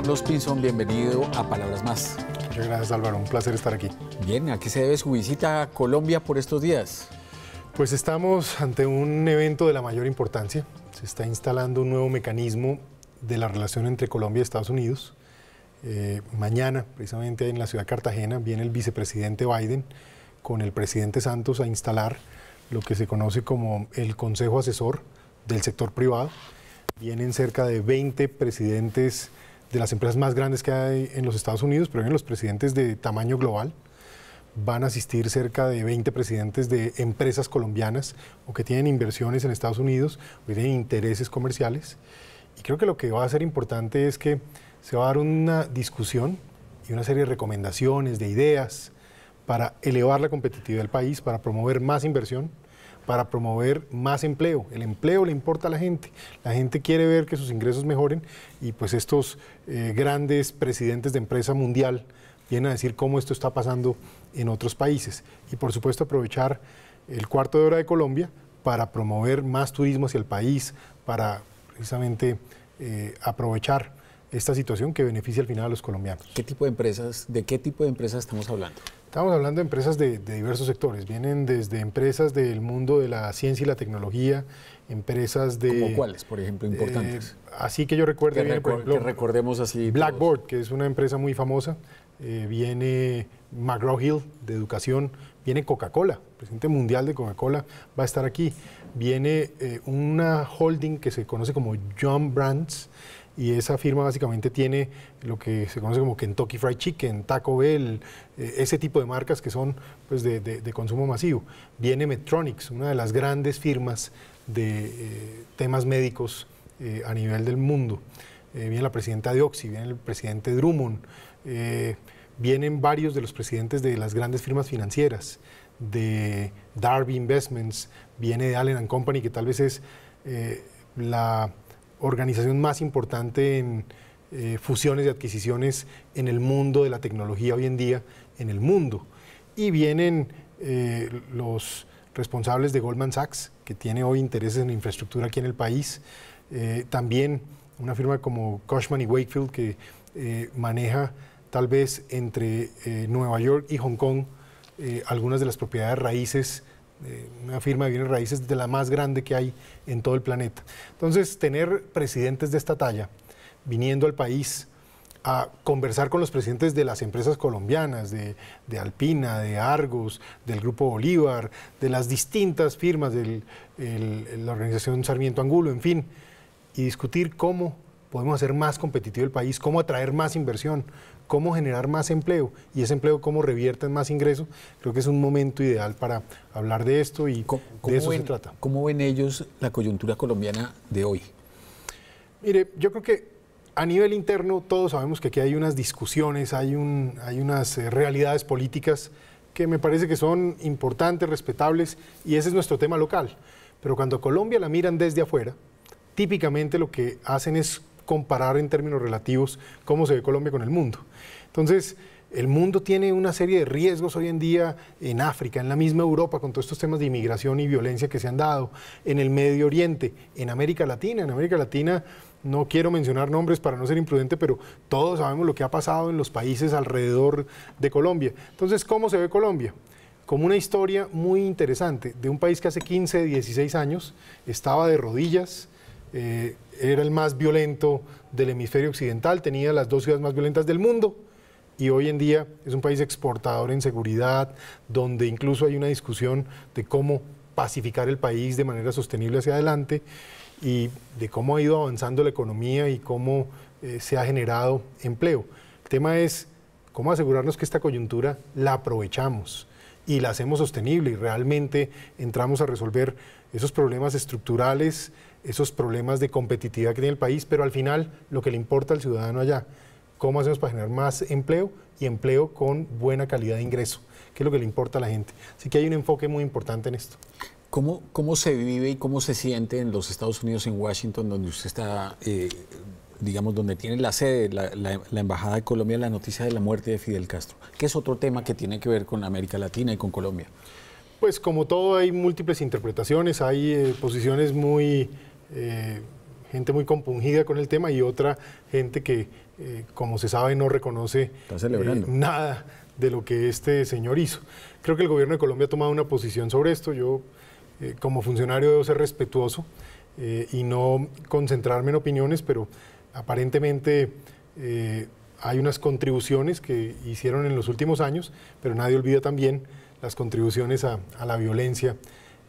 Carlos Pinson, bienvenido a Palabras Más. Muchas gracias Álvaro, un placer estar aquí. Bien, ¿a qué se debe su visita a Colombia por estos días? Pues estamos ante un evento de la mayor importancia. Se está instalando un nuevo mecanismo de la relación entre Colombia y Estados Unidos. Eh, mañana, precisamente en la ciudad de Cartagena, viene el vicepresidente Biden con el presidente Santos a instalar lo que se conoce como el Consejo Asesor del Sector Privado. Vienen cerca de 20 presidentes de las empresas más grandes que hay en los Estados Unidos, pero vienen los presidentes de tamaño global. Van a asistir cerca de 20 presidentes de empresas colombianas o que tienen inversiones en Estados Unidos o que tienen intereses comerciales. Y creo que lo que va a ser importante es que se va a dar una discusión y una serie de recomendaciones, de ideas para elevar la competitividad del país, para promover más inversión para promover más empleo. El empleo le importa a la gente. La gente quiere ver que sus ingresos mejoren y pues estos eh, grandes presidentes de empresa mundial vienen a decir cómo esto está pasando en otros países. Y por supuesto aprovechar el cuarto de hora de Colombia para promover más turismo hacia el país, para precisamente eh, aprovechar esta situación que beneficia al final a los colombianos. ¿Qué tipo de empresas, de qué tipo de empresas estamos hablando? Estamos hablando de empresas de, diversos sectores. Vienen desde empresas del mundo de la ciencia y la tecnología, empresas de... ¿Como cuáles, por ejemplo, eh, importantes? así que yo recuerdo... Que, recordemos así... Blackboard, que es una empresa muy famosa. Eh, viene McGraw-Hill, de educación. Viene Coca-Cola, presidente mundial de Coca-Cola, va a estar aquí. Viene eh, una holding que se conoce como John Brands, y esa firma básicamente tiene lo que se conoce como Kentucky Fried Chicken, Taco Bell, eh, ese tipo de marcas que son pues, de, consumo masivo. Viene Medtronics, una de las grandes firmas de eh, temas médicos eh, a nivel del mundo. viene la presidenta de Oxy, viene el presidente Drummond, vienen varios de los presidentes de las grandes firmas financieras, de Darby Investments, viene de Allen Company, que tal vez es la organización más importante en eh, fusiones y adquisiciones en el mundo de la tecnología hoy en día, en el mundo. Y vienen eh, los responsables de Goldman Sachs, que tiene hoy intereses en infraestructura aquí en el país. Eh, también una firma como Cushman y Wakefield, que maneja tal vez entre Nueva York y Hong Kong algunas de las propiedades raíces una firma de bienes raíces de la más grande que hay en todo el planeta. Entonces, tener presidentes de esta talla viniendo al país a conversar con los presidentes de las empresas colombianas, de, de Alpina, de Argos, del Grupo Bolívar, de las distintas firmas de la organización Sarmiento Angulo, en fin, y discutir cómo podemos hacer más competitivo el país, cómo atraer más inversión, cómo generar más empleo y ese empleo cómo revierte en más ingresos, creo que es un momento ideal para hablar de esto y de eso se trata. ¿Cómo ven ellos la coyuntura colombiana de hoy? Mire, yo creo que a nivel interno todos sabemos que aquí hay unas discusiones, hay, un, hay unas eh, realidades políticas que me parece que son importantes, respetables, y ese es nuestro tema local. Pero cuando Colombia la miran desde afuera, típicamente lo que hacen es comparar en términos relativos cómo se ve Colombia con el mundo. Entonces, el mundo tiene una serie de riesgos hoy en día en África, en la misma Europa, con todos estos temas de inmigración y violencia que se han dado, en el Medio Oriente, en América Latina. En América Latina no quiero mencionar nombres para no ser imprudente, pero todos sabemos lo que ha pasado en los países alrededor de Colombia. Entonces, ¿cómo se ve Colombia? Como una historia muy interesante de un país que hace 15, 16 años estaba de rodillas, eh, era el más violento del hemisferio occidental, tenía las dos ciudades más violentas del mundo y hoy en día es un país exportador en seguridad, donde incluso hay una discusión de cómo pacificar el país de manera sostenible hacia adelante y de cómo ha ido avanzando la economía y cómo eh, se ha generado empleo. El tema es cómo asegurarnos que esta coyuntura la aprovechamos y la hacemos sostenible y realmente entramos a resolver esos problemas estructurales esos problemas de competitividad que tiene el país, pero al final lo que le importa al ciudadano allá, cómo hacemos para generar más empleo y empleo con buena calidad de ingreso, que es lo que le importa a la gente. Así que hay un enfoque muy importante en esto. ¿Cómo, cómo se vive y cómo se siente en los Estados Unidos, en Washington, donde usted está, eh, digamos, donde tiene la sede, la, Embajada de Colombia, la noticia de la muerte de Fidel Castro, ¿Qué es otro tema que tiene que ver con América Latina y con Colombia? Pues como todo hay múltiples interpretaciones, hay eh, posiciones muy eh, gente muy compungida con el tema y otra gente que, eh, como se sabe, no reconoce eh, nada de lo que este señor hizo. Creo que el gobierno de Colombia ha tomado una posición sobre esto. Yo, como funcionario, debo ser respetuoso y no concentrarme en opiniones, pero aparentemente hay unas contribuciones que hicieron en los últimos años, pero nadie olvida también las contribuciones a, a la violencia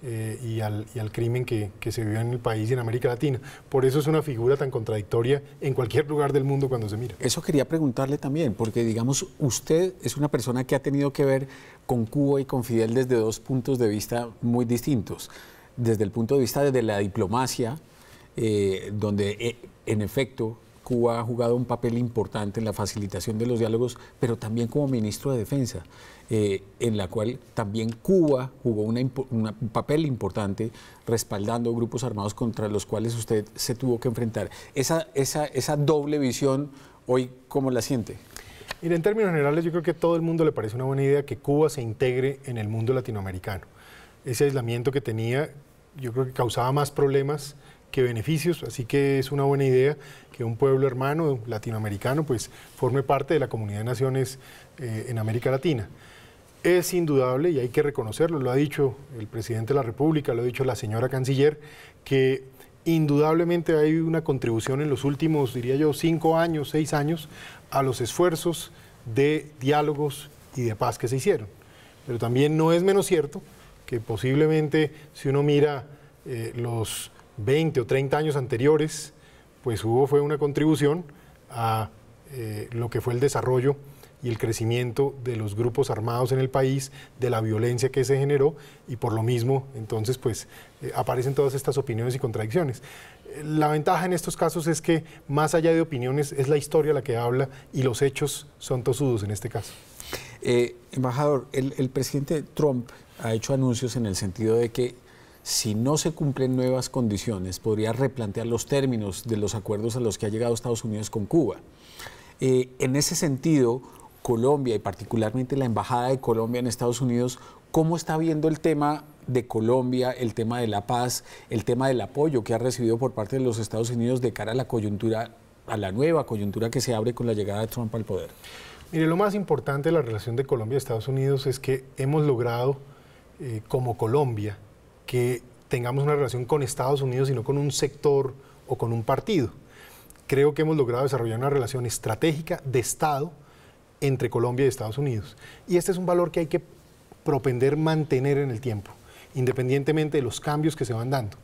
eh, y, al, crimen que, se vivió en el país y en América Latina. Por eso es una figura tan contradictoria en cualquier lugar del mundo cuando se mira. Eso quería preguntarle también, porque digamos, usted es una persona que ha tenido que ver con Cuba y con Fidel desde dos puntos de vista muy distintos. Desde el punto de vista de la diplomacia, eh, donde eh, en efecto Cuba ha jugado un papel importante en la facilitación de los diálogos, pero también como ministro de Defensa. Eh, en la cual también Cuba jugó un papel importante respaldando grupos armados contra los cuales usted se tuvo que enfrentar. Esa, esa, doble visión, hoy, ¿cómo la siente? Mira, en términos generales, yo creo que a todo el mundo le parece una buena idea que Cuba se integre en el mundo latinoamericano. Ese aislamiento que tenía, yo creo que causaba más problemas que beneficios, así que es una buena idea que un pueblo hermano latinoamericano pues forme parte de la comunidad de naciones eh, en América Latina. Es indudable y hay que reconocerlo, lo ha dicho el presidente de la República, lo ha dicho la señora canciller, que indudablemente hay una contribución en los últimos, diría yo, cinco años, seis años, a los esfuerzos de diálogos y de paz que se hicieron. Pero también no es menos cierto que posiblemente si uno mira eh, los 20 o 30 años anteriores, pues hubo fue una contribución a eh, lo que fue el desarrollo y el crecimiento de los grupos armados en el país, de la violencia que se generó y por lo mismo entonces pues eh, aparecen todas estas opiniones y contradicciones. La ventaja en estos casos es que más allá de opiniones es la historia la que habla y los hechos son tosudos en este caso. Eh, embajador, el, presidente Trump ha hecho anuncios en el sentido de que si no se cumplen nuevas condiciones, podría replantear los términos de los acuerdos a los que ha llegado Estados Unidos con Cuba. Eh, en ese sentido, Colombia y particularmente la Embajada de Colombia en Estados Unidos, ¿cómo está viendo el tema de Colombia, el tema de la paz, el tema del apoyo que ha recibido por parte de los Estados Unidos de cara a la coyuntura, a la nueva coyuntura que se abre con la llegada de Trump al poder? Mire, lo más importante de la relación de Colombia y Estados Unidos es que hemos logrado, eh, como Colombia, que tengamos una relación con Estados Unidos y no con un sector o con un partido. Creo que hemos logrado desarrollar una relación estratégica de Estado entre Colombia y Estados Unidos. Y este es un valor que hay que propender mantener en el tiempo, independientemente de los cambios que se van dando.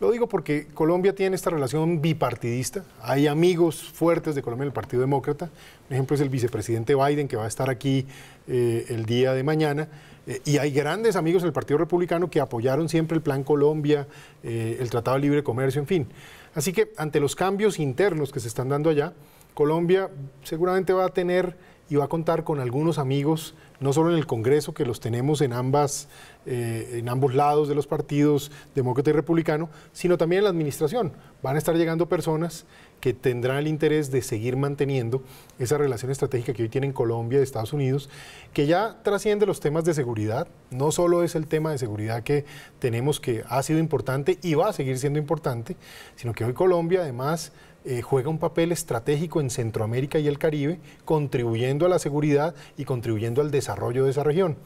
Lo digo porque Colombia tiene esta relación bipartidista. Hay amigos fuertes de Colombia en el Partido Demócrata. Un ejemplo es el vicepresidente Biden, que va a estar aquí eh, el día de mañana. Eh, y hay grandes amigos del Partido Republicano que apoyaron siempre el Plan Colombia, eh, el Tratado de Libre Comercio, en fin. Así que ante los cambios internos que se están dando allá, Colombia seguramente va a tener y va a contar con algunos amigos, no solo en el Congreso, que los tenemos en, ambas, eh, en ambos lados de los partidos, demócrata y republicano, sino también en la administración. Van a estar llegando personas que tendrán el interés de seguir manteniendo esa relación estratégica que hoy tienen Colombia y Estados Unidos, que ya trasciende los temas de seguridad. No solo es el tema de seguridad que tenemos que ha sido importante y va a seguir siendo importante, sino que hoy Colombia además eh, juega un papel estratégico en Centroamérica y el Caribe, contribuyendo a la seguridad y contribuyendo al desarrollo de esa región.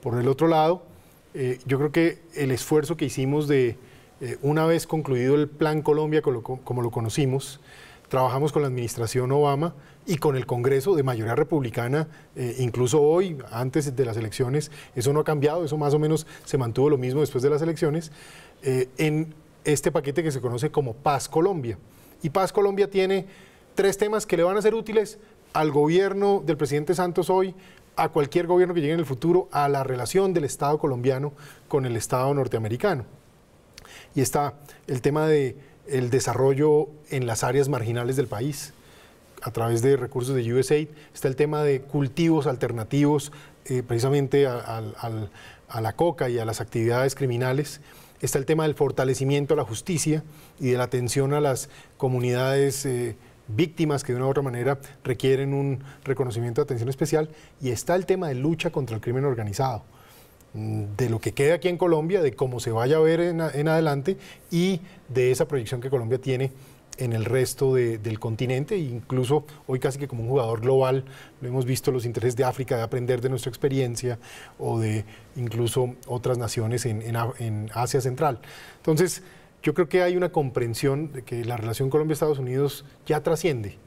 Por el otro lado, eh, yo creo que el esfuerzo que hicimos de, eh, una vez concluido el Plan Colombia como lo, conocimos, trabajamos con la administración Obama y con el Congreso de mayoría republicana, incluso hoy, antes de las elecciones, eso no ha cambiado, eso más o menos se mantuvo lo mismo después de las elecciones, en este paquete que se conoce como Paz Colombia. Y Paz Colombia tiene tres temas que le van a ser útiles al gobierno del presidente Santos hoy, a cualquier gobierno que llegue en el futuro, a la relación del Estado colombiano con el Estado norteamericano. Y está el tema del el desarrollo en las áreas marginales del país a través de recursos de USAID, está el tema de cultivos alternativos eh, precisamente a la coca y a las actividades criminales. Está el tema del fortalecimiento a la justicia y de la atención a las comunidades eh, víctimas que de una u otra manera requieren un reconocimiento de atención especial. Y está el tema de lucha contra el crimen organizado mm, de lo que queda aquí en Colombia, de cómo se vaya a ver en adelante y de esa proyección que Colombia tiene en el resto del continente, incluso hoy casi que como un jugador global, lo hemos visto los intereses de África, de aprender de nuestra experiencia o de incluso otras naciones en, Asia Central. Entonces, yo creo que hay una comprensión de que la relación Colombia-Estados Unidos ya trasciende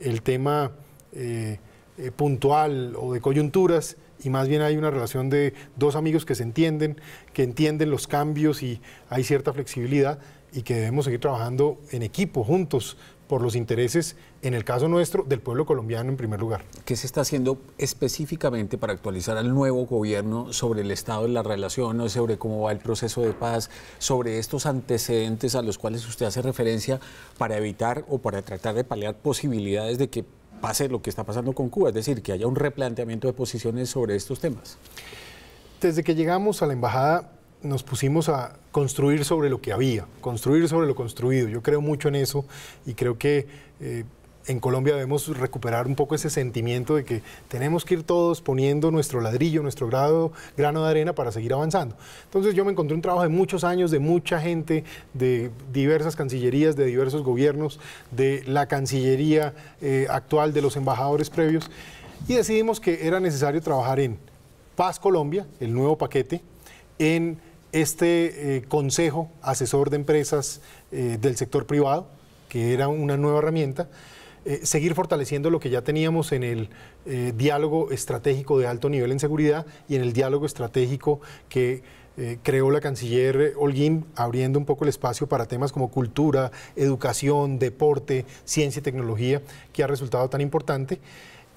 el tema eh, eh, puntual o de coyunturas y más bien hay una relación de dos amigos que se entienden, que entienden los cambios y hay cierta flexibilidad y que debemos seguir trabajando en equipo, juntos, por los intereses, en el caso nuestro, del pueblo colombiano en primer lugar. ¿Qué se está haciendo específicamente para actualizar al nuevo gobierno sobre el estado de relación, relaciones, sobre cómo va el proceso de paz, sobre estos antecedentes a los cuales usted hace referencia para evitar o para tratar de paliar posibilidades de que pase lo que está pasando con Cuba, es decir, que haya un replanteamiento de posiciones sobre estos temas? Desde que llegamos a la embajada nos pusimos a construir sobre lo que había, construir sobre lo construido. Yo creo mucho en eso y creo que eh, en Colombia debemos recuperar un poco ese sentimiento de que tenemos que ir todos poniendo nuestro ladrillo, nuestro grano de arena para seguir avanzando. Entonces yo me encontré un trabajo de muchos años, de mucha gente, de diversas cancillerías, de diversos gobiernos, de la cancillería eh, actual, de los embajadores previos, y decidimos que era necesario trabajar en Paz Colombia, el nuevo paquete, en este eh, consejo asesor de empresas eh, del sector privado, que era una nueva herramienta, eh, seguir fortaleciendo lo que ya teníamos en el diálogo estratégico de alto nivel en seguridad y en el diálogo estratégico que creó la canciller Holguín, abriendo un poco el espacio para temas como cultura, educación, deporte, ciencia y tecnología, que ha resultado tan importante.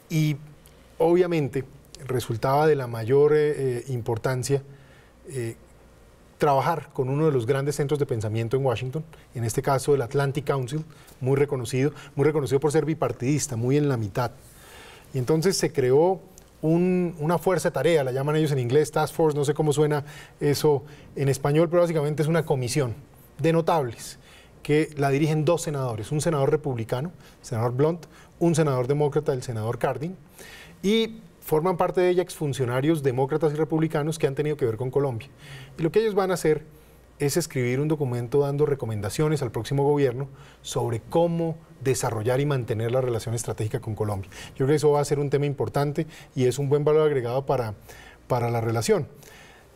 Y obviamente resultaba de la mayor importancia trabajar con uno de los grandes centros de pensamiento en Washington, en este caso el Atlantic Council, muy reconocido, muy reconocido por ser bipartidista, muy en la mitad. Y entonces se creó una fuerza tarea, la llaman ellos en inglés Task Force, no sé cómo suena eso en español, pero básicamente es una comisión de notables que la dirigen dos senadores, un senador republicano, el senador Blunt, un senador demócrata, el senador Cardin, y forman parte de ella exfuncionarios demócratas y republicanos que han tenido que ver con Colombia. Y lo que ellos van a hacer es escribir un documento dando recomendaciones al próximo gobierno sobre cómo desarrollar y mantener la relación estratégica con Colombia. Yo creo que eso va a ser un tema importante y es un buen valor agregado para, para la relación.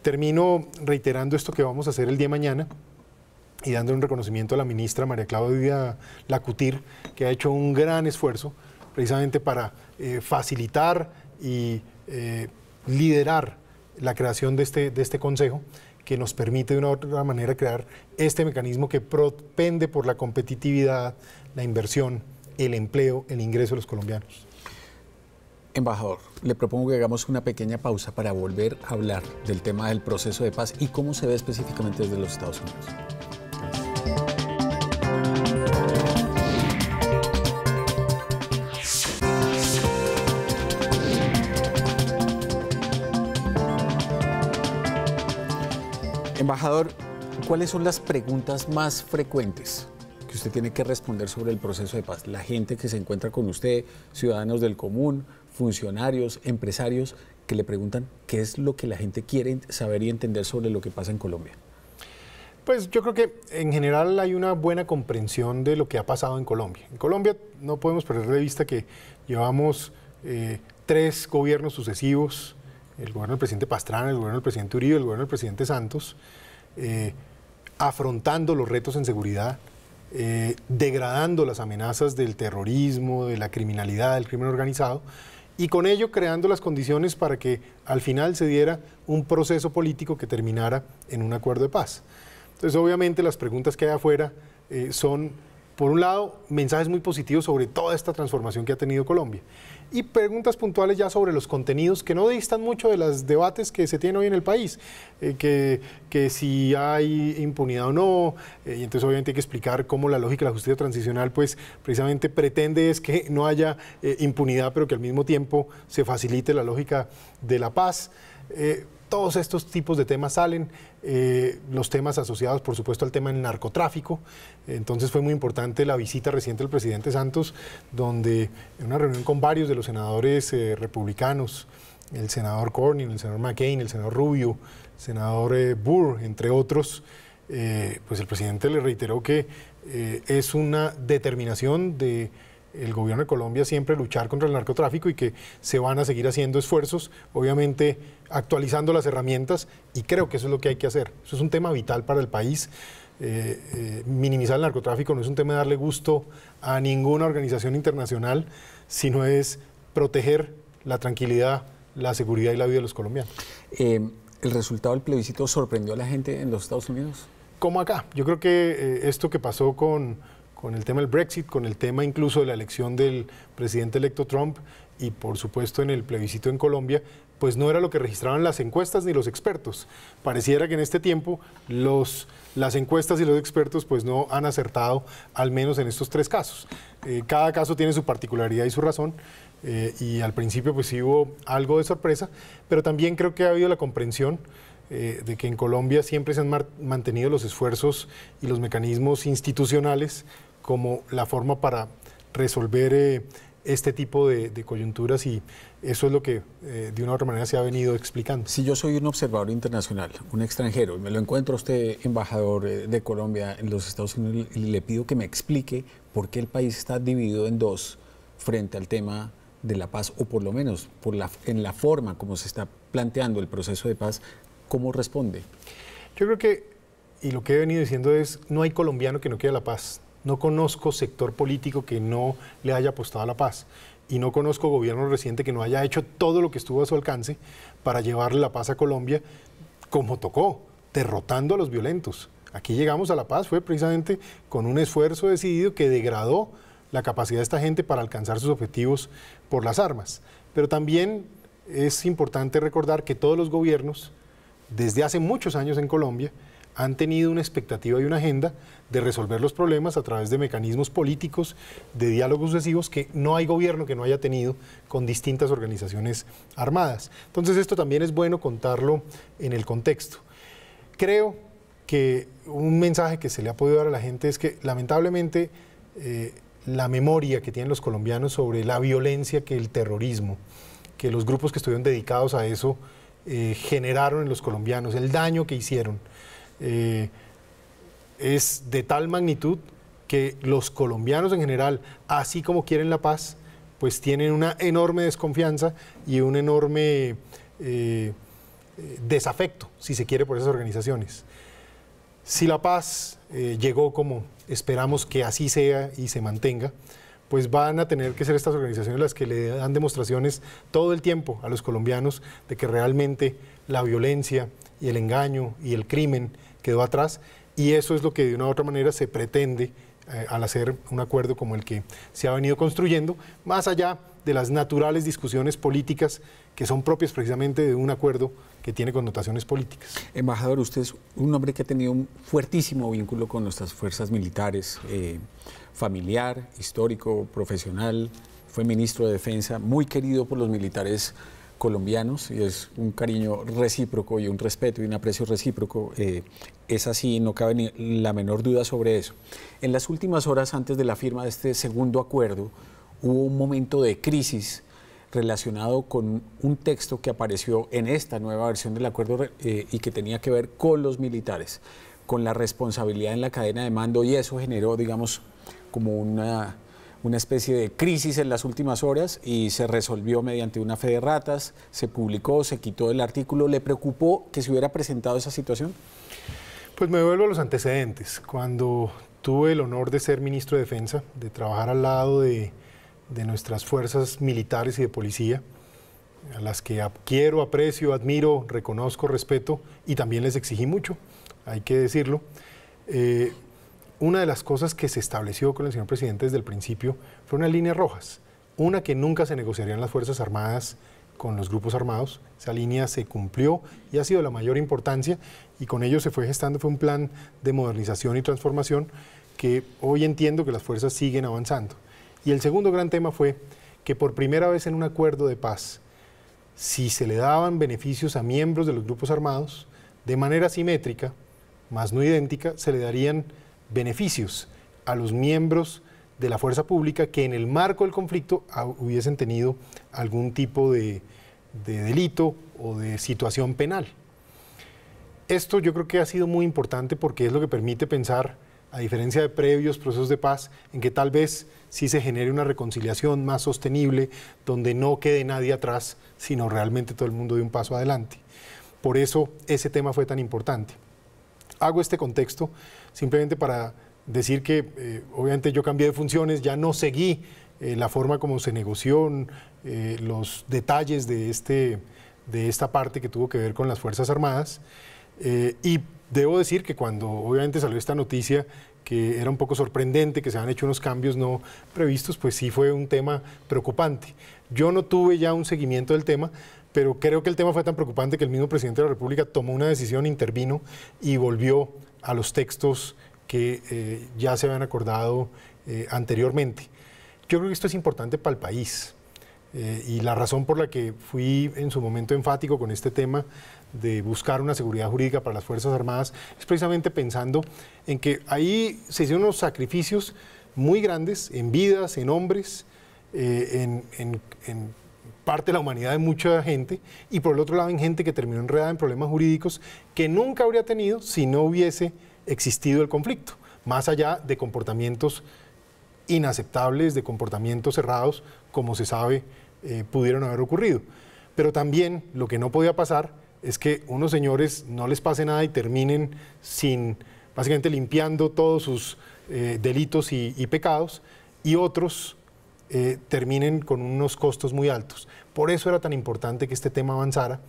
Termino reiterando esto que vamos a hacer el día mañana y dando un reconocimiento a la ministra María Claudia Lacutir, que ha hecho un gran esfuerzo precisamente para eh, facilitar y eh, liderar la creación de este, de este consejo que nos permite de una otra manera crear este mecanismo que propende por la competitividad, la inversión, el empleo, el ingreso de los colombianos. Embajador, le propongo que hagamos una pequeña pausa para volver a hablar del tema del proceso de paz y cómo se ve específicamente desde los Estados Unidos. Embajador, ¿cuáles son las preguntas más frecuentes que usted tiene que responder sobre el proceso de paz? La gente que se encuentra con usted, ciudadanos del común, funcionarios, empresarios, que le preguntan qué es lo que la gente quiere saber y entender sobre lo que pasa en Colombia. Pues yo creo que en general hay una buena comprensión de lo que ha pasado en Colombia. En Colombia no podemos perder de vista que llevamos eh, tres gobiernos sucesivos, el gobierno del presidente Pastrana, el gobierno del presidente Uribe, el gobierno del presidente Santos, eh, afrontando los retos en seguridad, eh, degradando las amenazas del terrorismo, de la criminalidad, del crimen organizado, y con ello creando las condiciones para que al final se diera un proceso político que terminara en un acuerdo de paz. Entonces, obviamente, las preguntas que hay afuera eh, son, por un lado, mensajes muy positivos sobre toda esta transformación que ha tenido Colombia y preguntas puntuales ya sobre los contenidos que no distan mucho de los debates que se tienen hoy en el país, eh, que, que, si hay impunidad o no, eh, y entonces obviamente hay que explicar cómo la lógica de la justicia transicional pues precisamente pretende es que no haya eh, impunidad, pero que al mismo tiempo se facilite la lógica de la paz todos estos tipos de temas salen, eh, los temas asociados, por supuesto, al tema del narcotráfico. Entonces fue muy importante la visita reciente del presidente Santos, donde en una reunión con varios de los senadores eh, republicanos, el senador Cornyn, el senador McCain, el senador Rubio, el senador eh, Burr, entre otros, pues el presidente le reiteró que es una determinación de el gobierno de Colombia siempre luchar contra el narcotráfico y que se van a seguir haciendo esfuerzos, obviamente actualizando las herramientas y creo que eso es lo que hay que hacer. Eso es un tema vital para el país. Eh, eh, minimizar el narcotráfico no es un tema de darle gusto a ninguna organización internacional, sino es proteger la tranquilidad, la seguridad y la vida de los colombianos. Eh, ¿El resultado del plebiscito sorprendió a la gente en los Estados Unidos? Como acá. Yo creo que esto que pasó con con el tema del Brexit, con el tema incluso de la elección del presidente electo Trump y por supuesto en el plebiscito en Colombia, pues no era lo que registraban las encuestas ni los expertos. Pareciera que en este tiempo los, las encuestas y los expertos pues no han acertado, al menos en estos tres casos. Eh, cada caso tiene su particularidad y su razón, eh, y al principio pues sí hubo algo de sorpresa, pero también creo que ha habido la comprensión eh, de que en Colombia siempre se han mantenido los esfuerzos y los mecanismos institucionales como la forma para resolver eh, este tipo de, coyunturas y eso es lo que eh, de una u otra manera se ha venido explicando. Si yo soy un observador internacional, un extranjero, y me lo encuentro a usted, embajador eh, de Colombia en los Estados Unidos, y le pido que me explique por qué el país está dividido en dos frente al tema de la paz, o por lo menos por la, en la forma como se está planteando el proceso de paz, ¿cómo responde? Yo creo que, y lo que he venido diciendo es, no hay colombiano que no quiera la paz no conozco sector político que no le haya apostado a la paz y no conozco gobierno reciente que no haya hecho todo lo que estuvo a su alcance para llevarle la paz a Colombia como tocó, derrotando a los violentos. Aquí llegamos a la paz, fue precisamente con un esfuerzo decidido que degradó la capacidad de esta gente para alcanzar sus objetivos por las armas. Pero también es importante recordar que todos los gobiernos, desde hace muchos años en Colombia, han tenido una expectativa y una agenda de resolver los problemas a través de mecanismos políticos, de diálogos sucesivos que no hay gobierno que no haya tenido con distintas organizaciones armadas. Entonces esto también es bueno contarlo en el contexto. Creo que un mensaje que se le ha podido dar a la gente es que lamentablemente eh, la memoria que tienen los colombianos sobre la violencia que el terrorismo, que los grupos que estuvieron dedicados a eso, eh, generaron en los colombianos, el daño que hicieron. Eh, es de tal magnitud que los colombianos en general, así como quieren la paz, pues tienen una enorme desconfianza y un enorme eh, desafecto, si se quiere, por esas organizaciones. Si la paz eh, llegó como esperamos que así sea y se mantenga, pues van a tener que ser estas organizaciones las que le dan demostraciones todo el tiempo a los colombianos de que realmente la violencia y el engaño y el crimen quedó atrás y eso es lo que de una u otra manera se pretende eh, al hacer un acuerdo como el que se ha venido construyendo, más allá de las naturales discusiones políticas que son propias precisamente de un acuerdo que tiene connotaciones políticas. Embajador, usted es un hombre que ha tenido un fuertísimo vínculo con nuestras fuerzas militares, eh, familiar, histórico, profesional, fue ministro de Defensa, muy querido por los militares colombianos y es un cariño recíproco y un respeto y un aprecio recíproco. Eh, es así, no cabe la menor duda sobre eso. En las últimas horas antes de la firma de este segundo acuerdo hubo un momento de crisis relacionado con un texto que apareció en esta nueva versión del acuerdo eh, y que tenía que ver con los militares, con la responsabilidad en la cadena de mando y eso generó, digamos, como una una especie de crisis en las últimas horas y se resolvió mediante una fe de ratas, se publicó, se quitó el artículo. ¿Le preocupó que se hubiera presentado esa situación? Pues me vuelvo a los antecedentes. Cuando tuve el honor de ser ministro de Defensa, de trabajar al lado de, nuestras fuerzas militares y de policía, a las que quiero, aprecio, admiro, reconozco, respeto y también les exigí mucho, hay que decirlo. Eh, una de las cosas que se estableció con el señor presidente desde el principio fue una línea roja, Una que nunca se negociarían las Fuerzas Armadas con los grupos armados. Esa línea se cumplió y ha sido la mayor importancia y con ello se fue gestando fue un plan de modernización y transformación que hoy entiendo que las fuerzas siguen avanzando. Y el segundo gran tema fue que por primera vez en un acuerdo de paz, si se le daban beneficios a miembros de los grupos armados, de manera simétrica, más no idéntica, se le darían beneficios a los miembros de la fuerza pública que en el marco del conflicto ah, hubiesen tenido algún tipo de, delito o de situación penal. Esto yo creo que ha sido muy importante porque es lo que permite pensar, a diferencia de previos procesos de paz, en que tal vez sí se genere una reconciliación más sostenible, donde no quede nadie atrás, sino realmente todo el mundo de un paso adelante. Por eso ese tema fue tan importante. Hago este contexto simplemente para decir que eh, obviamente yo cambié de funciones, ya no seguí eh, la forma como se negoció, eh, los detalles de, este, de esta parte que tuvo que ver con las Fuerzas Armadas. y debo decir que cuando obviamente salió esta noticia, que era un poco sorprendente, que se han hecho unos cambios no previstos, pues sí fue un tema preocupante. Yo no tuve ya un seguimiento del tema, pero creo que el tema fue tan preocupante que el mismo presidente de la República tomó una decisión, intervino y volvió a los textos que eh, ya se habían acordado eh, anteriormente. Yo creo que esto es importante para el país eh, y la razón por la que fui en su momento enfático con este tema de buscar una seguridad jurídica para las Fuerzas Armadas es precisamente pensando en que ahí se hicieron unos sacrificios muy grandes en vidas, en hombres, en parte de la humanidad de mucha gente, y por el otro lado en gente que terminó enredada en problemas jurídicos que nunca habría tenido si no hubiese existido el conflicto, más allá de comportamientos inaceptables, de comportamientos cerrados, como se sabe, eh, pudieron haber ocurrido. Pero también lo que no podía pasar es que unos señores no les pase nada y terminen sin, básicamente limpiando todos sus eh, delitos y, pecados, y otros eh, terminen con unos costos muy altos. Por eso era tan importante que este tema avanzara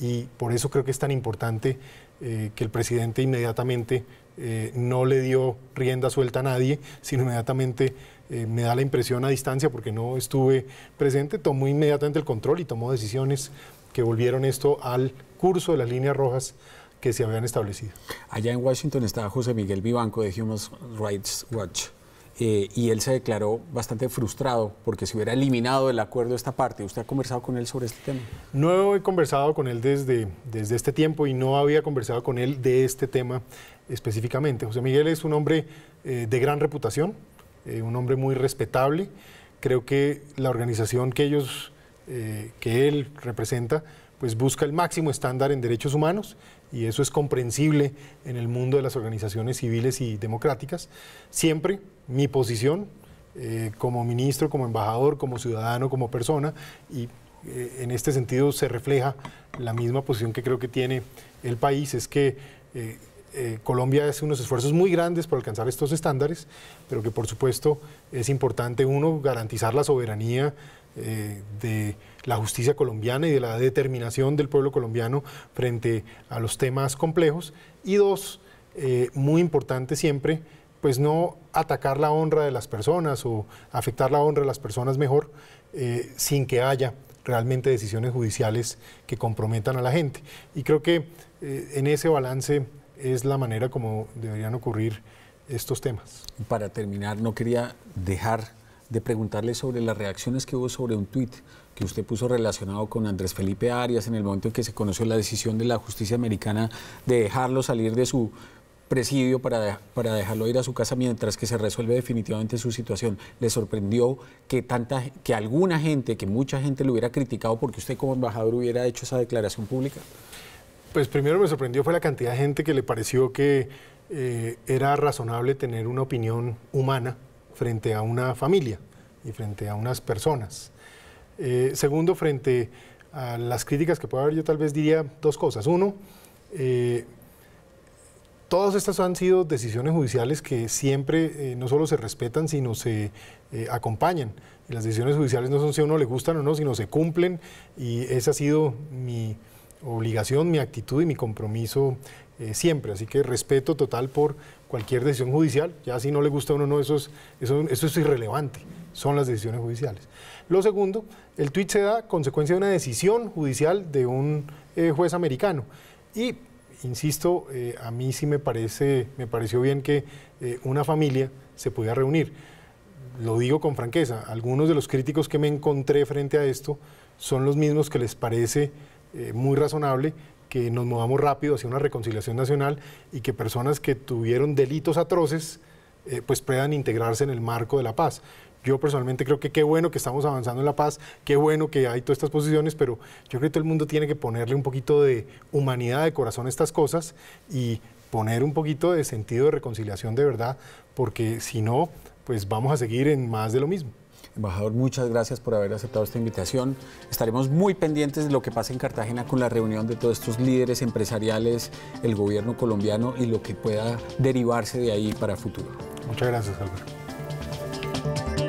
y por eso creo que es tan importante eh, que el presidente inmediatamente eh, no le dio rienda suelta a nadie, sino inmediatamente eh, me da la impresión a distancia porque no estuve presente, tomó inmediatamente el control y tomó decisiones que volvieron esto al curso de las líneas rojas que se habían establecido. Allá en Washington estaba José Miguel Vivanco de Human Rights Watch. Eh, y él se declaró bastante frustrado porque se hubiera eliminado el acuerdo esta parte. ¿Usted ha conversado con él sobre este tema? No he conversado con él desde, desde este tiempo y no había conversado con él de este tema específicamente. José Miguel es un hombre eh, de gran reputación, eh, un hombre muy respetable. Creo que la organización que ellos, que él representa, pues busca el máximo estándar en derechos humanos y eso es comprensible en el mundo de las organizaciones civiles y democráticas. Siempre mi posición eh, como ministro, como embajador, como ciudadano, como persona, y eh, en este sentido se refleja la misma posición que creo que tiene el país, es que eh, Colombia hace unos esfuerzos muy grandes por alcanzar estos estándares, pero que por supuesto es importante, uno, garantizar la soberanía de la justicia colombiana y de la determinación del pueblo colombiano frente a los temas complejos, y dos, muy importante siempre, pues no atacar la honra de las personas o afectar la honra de las personas mejor eh, sin que haya realmente decisiones judiciales que comprometan a la gente. Y creo que eh, en ese balance es la manera como deberían ocurrir estos temas. Para terminar, no quería dejar de preguntarle sobre las reacciones que hubo sobre un tuit que usted puso relacionado con Andrés Felipe Arias en el momento en que se conoció la decisión de la justicia americana de dejarlo salir de su presidio para, para dejarlo ir a su casa mientras que se resuelve definitivamente su situación. ¿Le sorprendió que, tanta, que alguna gente, que mucha gente lo hubiera criticado porque usted como embajador hubiera hecho esa declaración pública? Pues primero me sorprendió fue la cantidad de gente que le pareció que eh, era razonable tener una opinión humana frente a una familia y frente a unas personas. Eh, segundo, frente a las críticas que pueda haber, yo tal vez diría dos cosas. Uno, eh, Todas estas han sido decisiones judiciales que siempre eh, no solo se respetan, sino se eh, acompañan. Las decisiones judiciales no son si a uno le gustan o no, sino se cumplen y esa ha sido mi obligación, mi actitud y mi compromiso eh, siempre. Así que respeto total por cualquier decisión judicial. Ya si no le gusta a uno no, eso es, eso, es irrelevante. Son las decisiones judiciales. Lo segundo, el tweet se da consecuencia de una decisión judicial de un juez americano. Y insisto, eh, a mí sí me parece, me pareció bien que eh, una familia se pudiera reunir. Lo digo con franqueza, algunos de los críticos que me encontré frente a esto son los mismos que les parece eh, muy razonable que nos movamos rápido hacia una reconciliación nacional y que personas que tuvieron delitos atroces eh, pues puedan integrarse en el marco de la paz. Yo personalmente creo que qué bueno que estamos avanzando en la paz, qué bueno que hay todas estas posiciones, pero yo creo que todo el mundo tiene que ponerle un poquito de humanidad de corazón a estas cosas y poner un poquito de sentido de reconciliación de verdad, porque si no, pues vamos a seguir en más de lo mismo. Embajador, muchas gracias por haber aceptado esta invitación. Estaremos muy pendientes de lo que pasa en Cartagena con la reunión de todos estos líderes empresariales, el gobierno colombiano y lo que pueda derivarse de ahí para futuro. Muchas gracias, Álvaro.